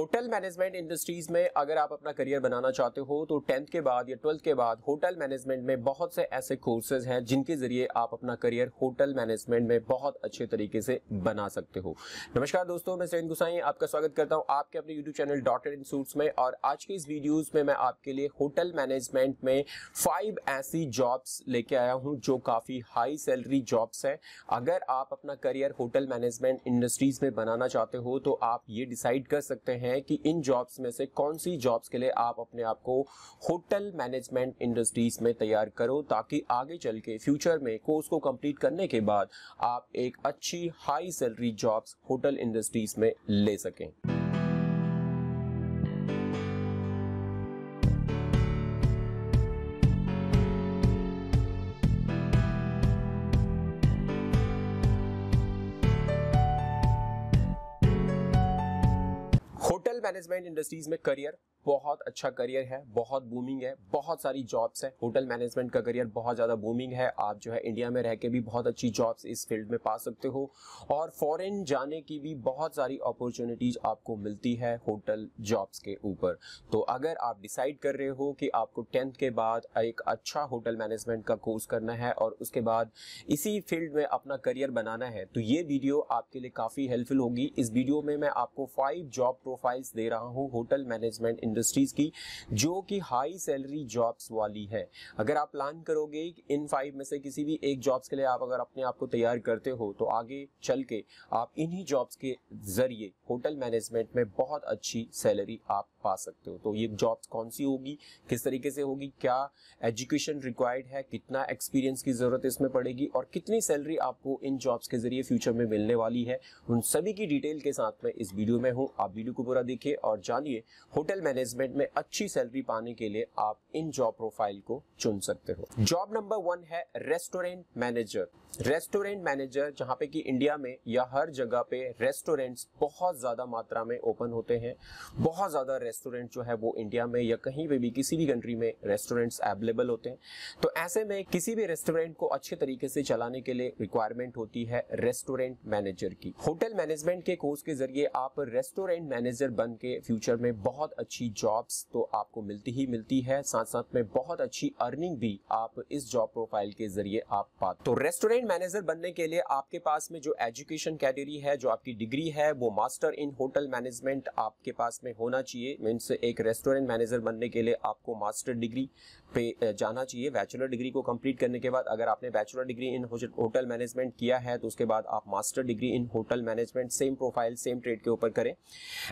hotel management industries में अगर आप अपना करियर बनाना चाहते हो तो टेंथ के बाद या ट्वेल्थ के बाद होटल मैनेजमेंट में बहुत से ऐसे कोर्सेज हैं जिनके जरिए आप अपना करियर होटल मैनेजमेंट में बहुत अच्छे तरीके से बना सकते हो नमस्कार दोस्तों मैं सैन गुसाई आपका स्वागत करता हूं आपके अपने YouTube channel dot in suits में और आज की इस वीडियोज में मैं आपके लिए होटल मैनेजमेंट में फाइव ऐसी जॉब्स लेके आया हूँ जो काफ़ी हाई सैलरी जॉब्स है अगर आप अपना करियर होटल मैनेजमेंट इंडस्ट्रीज में बनाना चाहते हो तो आप ये डिसाइड कर सकते हैं हैं कि इन जॉब्स में से कौन सी जॉब्स के लिए आप अपने आप को होटल मैनेजमेंट इंडस्ट्रीज में तैयार करो ताकि आगे चल के फ्यूचर में कोर्स को कंप्लीट करने के बाद आप एक अच्छी high salary jobs hotel industries में ले सकें मैनेजमेंट इंडस्ट्रीज में करियर बहुत अच्छा करियर है बहुत बूमिंग है बहुत सारी जॉब्स है होटल मैनेजमेंट का करियर बहुत ज़्यादा बूमिंग है आप जो है इंडिया में रह के भी बहुत अच्छी जॉब्स इस फील्ड में पा सकते हो और फॉरेन जाने की भी बहुत सारी अपॉर्चुनिटीज आपको मिलती है होटल जॉब्स के ऊपर तो अगर आप डिसाइड कर रहे हो कि आपको टेंथ के बाद एक अच्छा होटल मैनेजमेंट का कोर्स करना है और उसके बाद इसी फील्ड में अपना करियर बनाना है तो ये वीडियो आपके लिए काफ़ी हेल्पफुल होगी इस वीडियो में मैं आपको फाइव जॉब प्रोफाइल्स दे रहा हूँ होटल मैनेजमेंट इंडस्ट्रीज़ की जो कि हाई सैलरी जॉब्स वाली है अगर आप प्लान करोगे इन फाइव में से किसी भी एक जॉब्स के लिए आप अगर अपने आप को तैयार करते हो तो आगे चल के आप इन्हीं जॉब्स के ज़रिए होटल मैनेजमेंट में बहुत अच्छी सैलरी आप पा सकते हो तो ये जॉब्स कौन सी होगी किस तरीके से होगी क्या एजुकेशन रिक्वायर्ड है कितना एक्सपीरियंस की ज़रूरत इसमें पड़ेगी और कितनी सैलरी आपको इन जॉब्स के ज़रिए फ्यूचर में मिलने वाली है उन सभी की डिटेल के साथ में इस वीडियो में हूँ आप वीडियो को पूरा देखिए और जानिए होटल मैनेज मैनेजमेंट में अच्छी सैलरी पाने के लिए आप इन जॉब प्रोफाइल को चुन सकते हो जॉब नंबर वन है रेस्टोरेंट मैनेजर रेस्टोरेंट मैनेजर जहाँ पे कि इंडिया में या हर जगह पे रेस्टोरेंट्स बहुत ज्यादा मात्रा में ओपन होते हैं बहुत ज्यादा रेस्टोरेंट जो है वो इंडिया में या कहीं पे भी किसी भी कंट्री में रेस्टोरेंट्स अवेलेबल होते हैं तो ऐसे में किसी भी रेस्टोरेंट को अच्छे तरीके से चलाने के लिए रिक्वायरमेंट होती है रेस्टोरेंट मैनेजर की होटल मैनेजमेंट के कोर्स के जरिए आप रेस्टोरेंट मैनेजर बन के फ्यूचर में बहुत अच्छी जॉब्स तो आपको मिलती ही मिलती है साथ साथ में बहुत अच्छी अर्निंग भी आप इस जॉब प्रोफाइल के जरिए आप पा तो रेस्टोरेंट मैनेजर बनने के लिए आपके पास में जो एजुकेशन कैटेगरी है जो आपकी डिग्री है वो मास्टर इन होटल मैनेजमेंट आपके पास में होना चाहिए मीन्स एक रेस्टोरेंट मैनेजर बनने के लिए आपको मास्टर डिग्री पे जाना चाहिए बैचलर डिग्री को कंप्लीट करने के बाद अगर आपने bachelor degree in hotel management किया है तो उसके बाद आप master degree in hotel management same profile same trade के ऊपर करें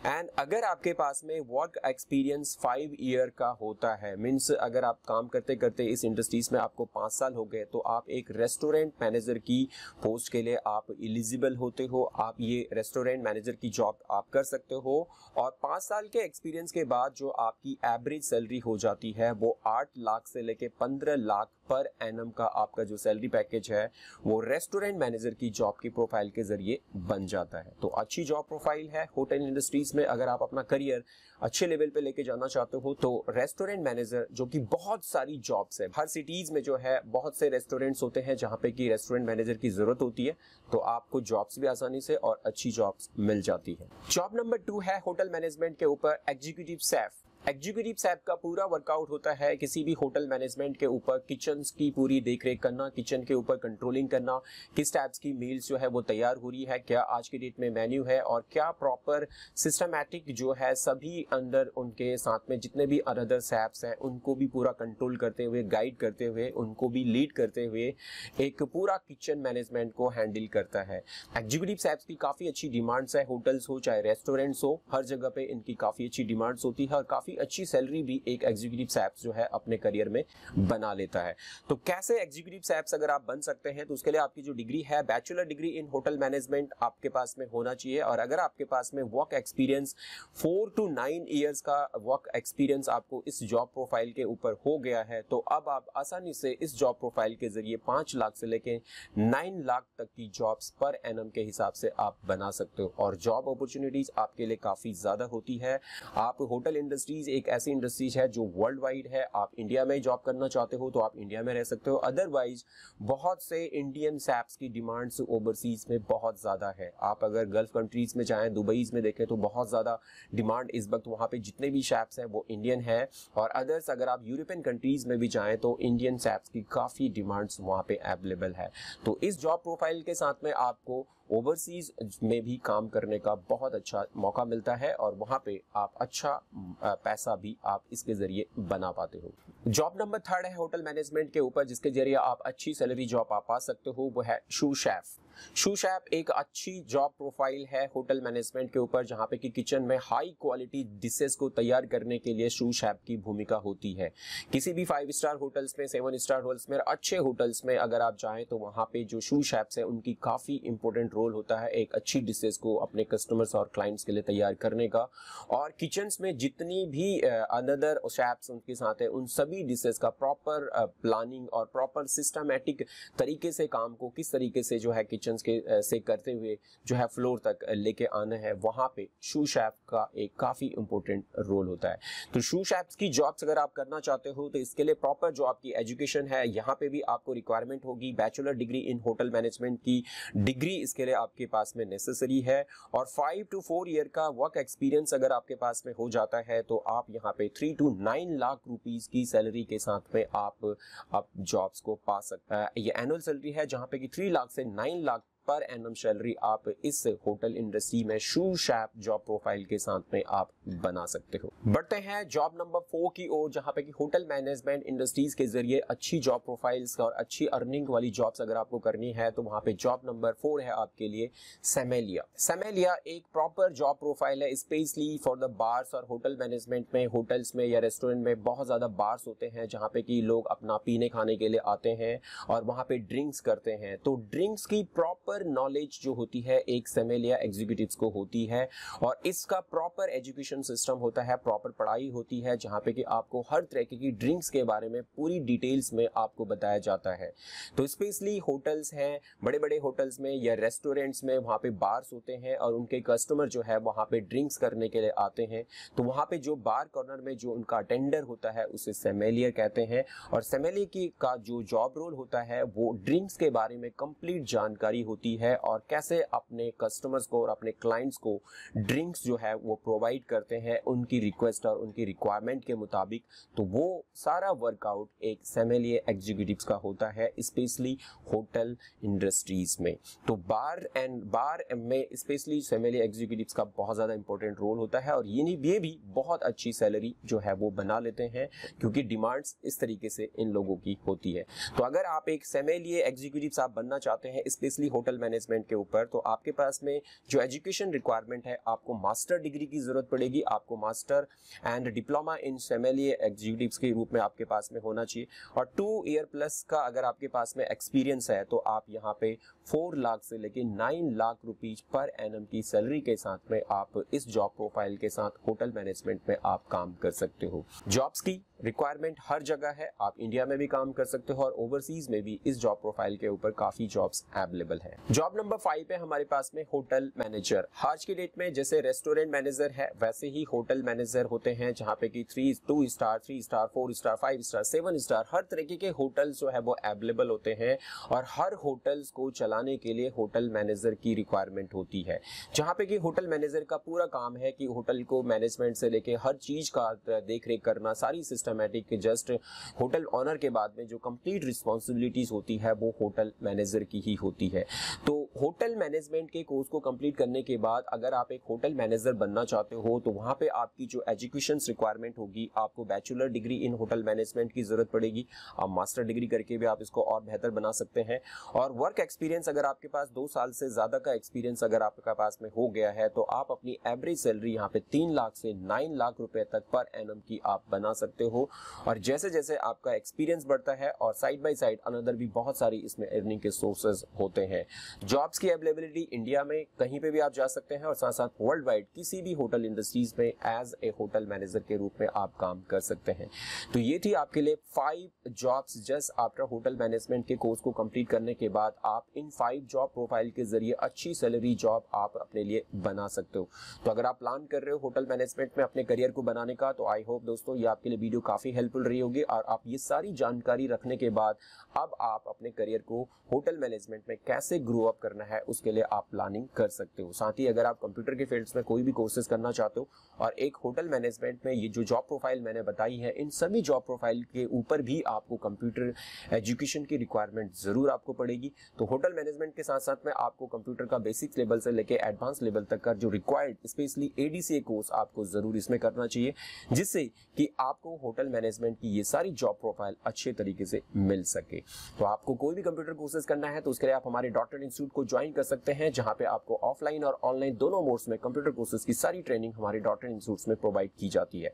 एंड अगर आपके पास में वर्क एक्सपीरियंस फाइव ईयर का होता है मीन्स अगर आप काम करते करते इस इंडस्ट्रीज में आपको पाँच साल हो गए तो आप एक रेस्टोरेंट मैनेजर की पोस्ट के लिए आप एलिजिबल होते हो आप ये रेस्टोरेंट मैनेजर की जॉब आप कर सकते हो और पाँच साल के एक्सपीरियंस के बाद जो आपकी एवरेज सैलरी हो जाती है वो आठ लाख से लेके पंद्रह लाख पर एनम का आपका जो सैलरी पैकेज है वो रेस्टोरेंट मैनेजर की जॉब की प्रोफाइल के जरिए बन जाता है तो अच्छी जॉब प्रोफाइल है होटल इंडस्ट्रीज में अगर आप अपना करियर अच्छे लेवल पे लेके जाना चाहते हो तो रेस्टोरेंट मैनेजर जो कि बहुत सारी जॉब्स है हर सिटीज में जो है बहुत से रेस्टोरेंट्स होते हैं जहां पे कि रेस्टोरेंट मैनेजर की जरूरत होती है तो आपको जॉब्स भी आसानी से और अच्छी जॉब्स मिल जाती है जॉब नंबर टू है होटल मैनेजमेंट के ऊपर एग्जीक्यूटिव सेफ एग्जीक्यूटिव सैप का पूरा वर्कआउट होता है किसी भी होटल मैनेजमेंट के ऊपर किचन की पूरी देख रेख करना किचन के ऊपर कंट्रोलिंग करना किस टाइप्स की मील्स जो है वो तैयार हो रही है क्या आज की डेट में मेन्यू है और क्या प्रॉपर सिस्टमैटिक जो है सभी अंदर उनके साथ में जितने भी अदर सैप्स हैं उनको भी पूरा कंट्रोल करते हुए गाइड करते हुए उनको भी लीड करते हुए एक पूरा किचन मैनेजमेंट को हैंडल करता है एग्जीक्यूटिव सैप्स की काफ़ी अच्छी डिमांड्स है होटल्स हो चाहे रेस्टोरेंट्स हो हर जगह पे इनकी काफ़ी अच्छी डिमांड्स होती है और काफ़ी अच्छी सैलरी भी एक एग्जीक्यूटिव सैप्स जो है अपने करियर में बना लेता है तो कैसे एग्जीक्यूटिव सैप्स अगर आप बन सकते हैं तो उसके लिए आपकी जो डिग्री है bachelor degree in hotel management आपके पास में होना चाहिए और अगर आपके पास में work experience four to nine years का वर्क एक्सपीरियंस आपको इस जॉब प्रोफाइल के ऊपर हो गया है तो अब आप आसानी से इस जॉब प्रोफाइल के जरिए पांच लाख से लेकर नाइन लाख तक की जॉब्स पर एनम के हिसाब से आप बना सकते हो और जॉब अपॉर्चुनिटीज आपके लिए काफी ज्यादा होती है आप होटल इंडस्ट्री इंडस्ट्रीज एक ऐसी इंडस्ट्रीज है जो वर्ल्ड वाइड है आप इंडिया में जॉब करना चाहते हो तो आप इंडिया में रह सकते हो अदरवाइज बहुत से इंडियन सैप्स की डिमांड्स ओवरसीज में बहुत ज़्यादा है आप अगर गल्फ कंट्रीज में जाएँ दुबईज में देखें तो बहुत ज़्यादा डिमांड इस वक्त वहां पर जितने भी सैप्स हैं वो इंडियन है और अदर्स अगर आप यूरोपियन कंट्रीज में भी जाएँ तो इंडियन सैप्स की काफ़ी डिमांड्स वहां पर अवेलेबल है तो इस जॉब प्रोफाइल के साथ में आपको ओवरसीज में भी काम करने का बहुत अच्छा मौका मिलता है और वहाँ पे आप अच्छा पैसा भी आप इसके जरिए बना पाते हो जॉब नंबर थर्ड है होटल मैनेजमेंट के ऊपर जिसके जरिए आप अच्छी सैलरी जॉब आप पा सकते हो वो है शू शेफ शूशैप एक अच्छी जॉब प्रोफाइल है होटल मैनेजमेंट के ऊपर जहाँ पे कि किचन में हाई क्वालिटी डिशेस को तैयार करने के लिए शूशैप की भूमिका होती है किसी भी फाइव स्टार होटल्स में सेवन स्टार होटल्स में अच्छे होटल्स में अगर आप जाएं तो वहाँ पे जो शूशैप्स हैं उनकी काफ़ी इंपॉर्टेंट रोल होता है एक अच्छी डिशेस को अपने कस्टमर्स और क्लाइंट्स के लिए तैयार करने का और किचन्स में जितनी भी अनदर शैप्स उनके साथ है उन सभी डिशेस का प्रॉपर प्लानिंग और प्रॉपर सिस्टमेटिक तरीके से काम को किस तरीके से जो है किचन सेक्शन के से करते हुए जो है फ्लोर तक लेके आना है वहाँ पे शू शैप का एक काफ़ी इंपॉर्टेंट रोल होता है तो शू शैप्स की जॉब्स अगर आप करना चाहते हो तो इसके लिए प्रॉपर जो आपकी एजुकेशन है यहाँ पे भी आपको रिक्वायरमेंट होगी bachelor degree in hotel management की डिग्री इसके लिए आपके पास में नेसेसरी है और फाइव टू फोर ईयर का वर्क एक्सपीरियंस अगर आपके पास में हो जाता है तो आप यहाँ पे three to nine lakh rupees की सैलरी के साथ में आप आप जॉब्स को पा सकते हैं ये एनुअल सैलरी है जहाँ पे कि थ्री लाख से nine lakh per annum salary आप इस होटल इंडस्ट्री में शू शैप जॉब प्रोफाइल के साथ में आप बना सकते हो बढ़ते हैं जॉब नंबर फोर की ओर जहां पे कि होटल मैनेजमेंट इंडस्ट्रीज के जरिए अच्छी जॉब प्रोफाइल्स और अच्छी अर्निंग वाली जॉब्स अगर आपको करनी है तो वहां पे जॉब नंबर फोर है आपके लिए सेमेलिया सेमेलिया एक प्रॉपर जॉब प्रोफाइल है स्पेशली फॉर द बार्स और होटल मैनेजमेंट में होटल्स में या रेस्टोरेंट में बहुत ज़्यादा बार्स होते हैं जहाँ पे की लोग अपना पीने खाने के लिए आते हैं और वहां पे ड्रिंक्स करते हैं तो ड्रिंक्स की प्रॉपर प्रॉपर नॉलेज जो होती है एक सेमेल या एग्जीक्यूटिव को होती है और इसका प्रॉपर एजुकेशन सिस्टम होता है प्रॉपर पढ़ाई होती है जहां पे कि आपको हर तरीके की ड्रिंक्स के बारे में पूरी डिटेल्स में आपको बताया जाता है तो स्पेशली होटल्स हैं बड़े बड़े होटल्स में या रेस्टोरेंट्स में वहां पे बार्स होते हैं और उनके कस्टमर जो है वहां पे ड्रिंक्स करने के लिए आते हैं तो वहां पे जो बार कॉर्नर में जो उनका अटेंडर होता है उसे सेमेलियर कहते हैं और सेमेलियर की का जो जॉब रोल होता है वो ड्रिंक्स के बारे में कंप्लीट जानकारी होती होती है और कैसे अपने कस्टमर्स को और अपने क्लाइंट्स को ड्रिंक्स जो है वो प्रोवाइड करते हैं उनकी रिक्वेस्ट और उनकी रिक्वायरमेंट के मुताबिक तो वो सारा वर्कआउट एक सेमेलिय एग्जीक्यूटिव का होता है स्पेशली होटल इंडस्ट्रीज में तो बार एंड बार में स्पेशली सेमेलिय एग्जीक्यूटिव का बहुत ज़्यादा इंपॉर्टेंट रोल होता है और ये नहीं ये भी बहुत अच्छी सैलरी जो है वो बना लेते हैं क्योंकि डिमांड्स इस तरीके से इन लोगों की होती है तो अगर आप एक सेमेलिय एग्जीक्यूटिव आप बनना चाहते हैं स्पेशली होटल होटल मैनेजमेंट के ऊपर तो आपके पास में जो एजुकेशन रिक्वायरमेंट है आपको मास्टर डिग्री की ज़रूरत पड़ेगी आपको master and diploma in family executive के रूप में आपके पास में होना चाहिए और टू ईयर प्लस का अगर आपके पास में एक्सपीरियंस है तो आप यहाँ पे फोर लाख से लेकर nine lakh rupees per annum की सैलरी के साथ में आप इस जॉब प्रोफाइल के साथ होटल मैनेजमेंट में आप काम कर सकते हो जॉब्स की रिक्वायरमेंट हर जगह है आप इंडिया में भी काम कर सकते हो और ओवरसीज में भी इस जॉब प्रोफाइल के ऊपर काफी जॉब्स अवेलेबल है जॉब नंबर फाइव है हमारे पास में होटल मैनेजर आज की डेट में जैसे रेस्टोरेंट मैनेजर है वैसे ही होटल मैनेजर होते हैं जहाँ पे की three two star three star four star five star seven star हर तरीके के होटल जो है वो अवेलेबल होते हैं और हर होटल्स को चलाने के लिए होटल मैनेजर की रिक्वायरमेंट होती है जहाँ पे की होटल मैनेजर का पूरा काम है कि होटल को मैनेजमेंट से लेके हर चीज का देख रेख करना सारी system systematic just hotel owner के बाद में जो कंप्लीट रिस्पॉन्सिबिलिटीज होती है वो होटल मैनेजर की ही होती है तो होटल मैनेजमेंट के कोर्स को कंप्लीट करने के बाद अगर आप एक होटल मैनेजर बनना चाहते हो तो वहाँ पे आपकी जो एजुकेशन रिक्वायरमेंट होगी आपको bachelor degree in hotel management की ज़रूरत पड़ेगी आप मास्टर डिग्री करके भी आप इसको और बेहतर बना सकते हैं और वर्क एक्सपीरियंस अगर आपके पास दो साल से ज़्यादा का एक्सपीरियंस अगर आपके पास में हो गया है तो आप अपनी एवरेज सैलरी यहाँ पे तीन लाख से नाइन लाख रुपए तक पर एन की आप बना सकते हो हो और जैसे जैसे आपका एक्सपीरियंस बढ़ता है और साइड बाई साइड अनदर भी बहुत सारी इसमें अर्निंग के सोर्सेज होते हैं जॉब्स की अवेलेबिलिटी इंडिया में कहीं पे भी आप जा सकते हैं और साथ साथ वर्ल्ड वाइड किसी भी होटल इंडस्ट्रीज में एज ए होटल मैनेजर के रूप में आप काम कर सकते हैं तो ये थी आपके लिए five jobs just after hotel management के कोर्स को कंप्लीट करने के बाद आप इन फाइव जॉब प्रोफाइल के जरिए अच्छी सैलरी जॉब आप अपने लिए बना सकते हो तो अगर आप प्लान कर रहे हो होटल मैनेजमेंट में अपने करियर को बनाने का तो आई होप दोस्तों ये आपके लिए वीडियो काफ़ी हेल्पफुल रही होगी और आप ये सारी जानकारी रखने के बाद अब आप अपने करियर को होटल मैनेजमेंट में कैसे ग्रो अप करना है उसके लिए आप प्लानिंग कर सकते हो साथ ही अगर आप कंप्यूटर के फील्ड में कोई भी कोर्सेज करना चाहते हो और एक होटल मैनेजमेंट में ये जो जॉब प्रोफाइल मैंने बताई है इन सभी जॉब प्रोफाइल के ऊपर भी आपको कंप्यूटर एजुकेशन की रिक्वायरमेंट ज़रूर आपको पड़ेगी तो होटल मैनेजमेंट के साथ साथ में आपको कंप्यूटर का बेसिक लेवल से लेकर एडवांस लेवल तक का जो रिक्वायर्ड स्पेशली एडीसी कोर्स आपको ज़रूर इसमें करना चाहिए जिससे कि आपको होटल होटल मैनेजमेंट की ये सारी जॉब प्रोफाइल अच्छे तरीके से मिल सके तो आपको कोई भी कंप्यूटर कोर्सेज करना है तो उसके लिए आप हमारे डॉक्टर इंस्टीट्यूट को ज्वाइन कर सकते हैं जहां पे आपको ऑफलाइन और ऑनलाइन दोनों मोड्स में कंप्यूटर कोर्सेज की सारी ट्रेनिंग हमारे डॉक्टर इंस्टीट्यूट में प्रोवाइड की जाती है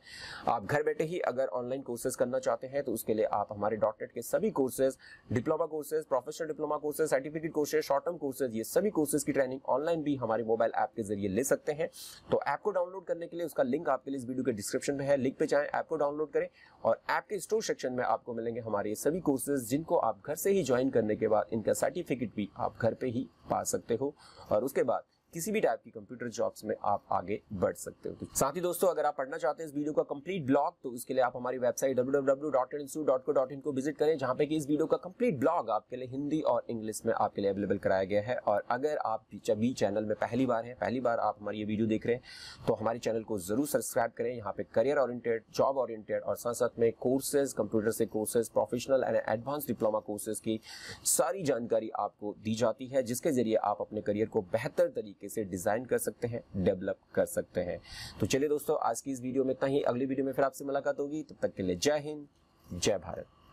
आप घर बैठे ही अगर ऑनलाइन कोर्सेज करना चाहते हैं तो उसके लिए आप हमारे डॉक्टर के सभी courses diploma courses professional diploma courses certificate courses short term courses ये सभी कोर्सेज की ट्रेनिंग ऑनलाइन भी हमारे मोबाइल ऐप के जरिए ले सकते हैं तो ऐप को डाउनलोड करने के लिए उसका लिंक आपके लिए इस वीडियो के डिस्क्रिप्शन में है लिंक पे जाएं ऐप को डाउनलोड करें और के स्टोर सेक्शन में आपको मिलेंगे हमारे ये सभी कोर्सेज जिनको आप घर से ही ज्वाइन करने के बाद इनका सर्टिफिकेट भी आप घर पे ही पा सकते हो और उसके बाद किसी भी टाइप की कंप्यूटर जॉब्स में आप आगे बढ़ सकते हो तो साथ ही दोस्तों अगर आप पढ़ना चाहते हैं इस वीडियो का कंप्लीट ब्लॉग तो उसके लिए आप हमारी वेबसाइट www.institute.co.in को विजिट करें जहां पे कि इस वीडियो का कंप्लीट ब्लॉग आपके लिए हिंदी और इंग्लिश में आपके लिए अवेलेबल कराया गया है और अगर आप भी चैनल में पहली बार है पहली बार आप हमारी ये वीडियो देख रहे हैं तो हमारे चैनल को जरूर सब्सक्राइब करें यहाँ पे करियर ऑरियंटेड जॉब ऑरियंटेड और साथ साथ में कोर्सेज कंप्यूटर से courses professional and advance diploma courses की सारी जानकारी आपको दी जाती है जिसके जरिए आप अपने करियर को बेहतर तरीके तरीके से डिज़ाइन कर सकते हैं डेवलप कर सकते हैं तो चलिए दोस्तों आज की इस वीडियो में इतना ही अगली वीडियो में फिर आपसे मुलाकात होगी तब तक के लिए जय हिंद जय भारत